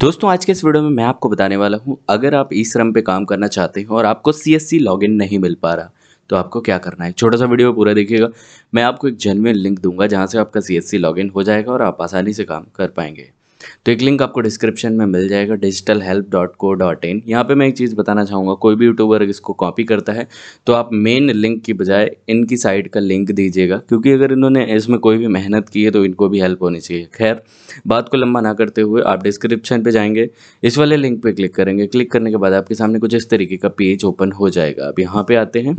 दोस्तों आज के इस वीडियो में मैं आपको बताने वाला हूं अगर आप ई श्रम पे काम करना चाहते हो और आपको सी एस नहीं मिल पा रहा तो आपको क्या करना है छोटा सा वीडियो पूरा देखिएगा मैं आपको एक जेनविन लिंक दूंगा जहाँ से आपका सी एस हो जाएगा और आप आसानी से काम कर पाएंगे तो एक लिंक आपको डिस्क्रिप्शन में मिल जाएगा digital help dot co dot in यहाँ पर मैं एक चीज़ बताना चाहूँगा कोई भी यूट्यूबर इसको कॉपी करता है तो आप मेन लिंक की बजाय इनकी साइट का लिंक दीजिएगा क्योंकि अगर इन्होंने इसमें कोई भी मेहनत की है तो इनको भी हेल्प होनी चाहिए खैर बात को लंबा ना करते हुए आप डिस्क्रिप्शन पर जाएंगे इस वाले लिंक पर क्लिक करेंगे क्लिक करने के बाद आपके सामने कुछ इस तरीके का पेज ओपन हो जाएगा अब यहाँ पर आते हैं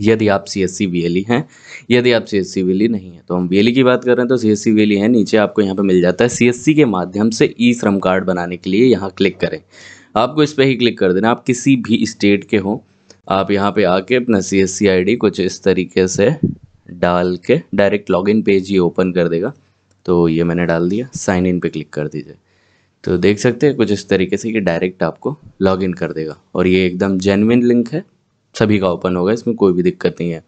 यदि आप सी एस सी वी हैं यदि आप सी एस सी वी नहीं है तो हम वी एल ई की बात कर रहे हैं तो सी एस सी वी है नीचे आपको यहाँ पे मिल जाता है सी एस सी के माध्यम से ई श्रम कार्ड बनाने के लिए यहाँ क्लिक करें आपको इस पर ही क्लिक कर देना आप किसी भी स्टेट के हों आप यहाँ पे आके अपना C S C I D कुछ इस तरीके से डाल के डायरेक्ट लॉगिन पेज ही ओपन कर देगा तो ये मैंने डाल दिया साइन इन पे क्लिक कर दीजिए तो देख सकते हैं कुछ इस तरीके से ये डायरेक्ट आपको लॉगिन कर देगा और ये एकदम जेनविन लिंक है सभी का ओपन होगा इसमें कोई भी दिक्कत नहीं है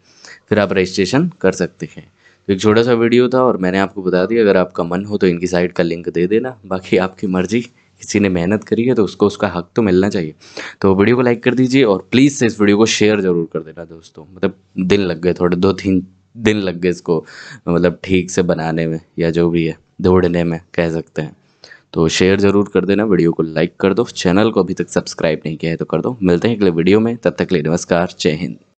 फिर आप रजिस्ट्रेशन कर सकते हैं तो एक छोटा सा वीडियो था और मैंने आपको बता दिया अगर आपका मन हो तो इनकी साइट का लिंक दे देना बाकी आपकी मर्ज़ी किसी ने मेहनत करी है तो उसको उसका हक तो मिलना चाहिए तो वीडियो को लाइक कर दीजिए और प्लीज़ से इस वीडियो को शेयर ज़रूर कर देना दोस्तों मतलब दिन लग गए थोड़े दो तीन दिन लग गए इसको मतलब ठीक से बनाने में या जो भी है दौड़ने में कह सकते हैं तो शेयर ज़रूर कर देना वीडियो को लाइक कर दो चैनल को अभी तक सब्सक्राइब नहीं किया है तो कर दो मिलते हैं अगले वीडियो में तब तक ले नमस्कार जय हिंद